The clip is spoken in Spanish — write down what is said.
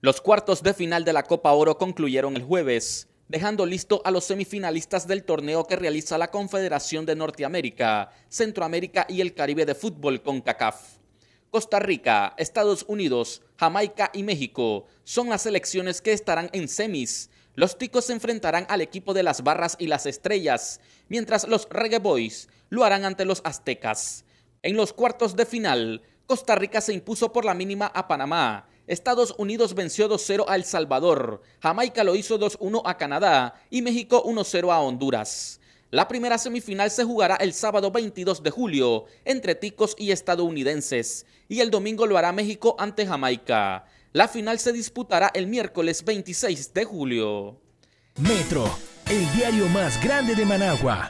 Los cuartos de final de la Copa Oro concluyeron el jueves, dejando listo a los semifinalistas del torneo que realiza la Confederación de Norteamérica, Centroamérica y el Caribe de Fútbol con CACAF. Costa Rica, Estados Unidos, Jamaica y México son las selecciones que estarán en semis. Los ticos se enfrentarán al equipo de las barras y las estrellas, mientras los Reggae Boys lo harán ante los aztecas. En los cuartos de final, Costa Rica se impuso por la mínima a Panamá Estados Unidos venció 2-0 a El Salvador, Jamaica lo hizo 2-1 a Canadá y México 1-0 a Honduras. La primera semifinal se jugará el sábado 22 de julio entre ticos y estadounidenses y el domingo lo hará México ante Jamaica. La final se disputará el miércoles 26 de julio. Metro, el diario más grande de Managua.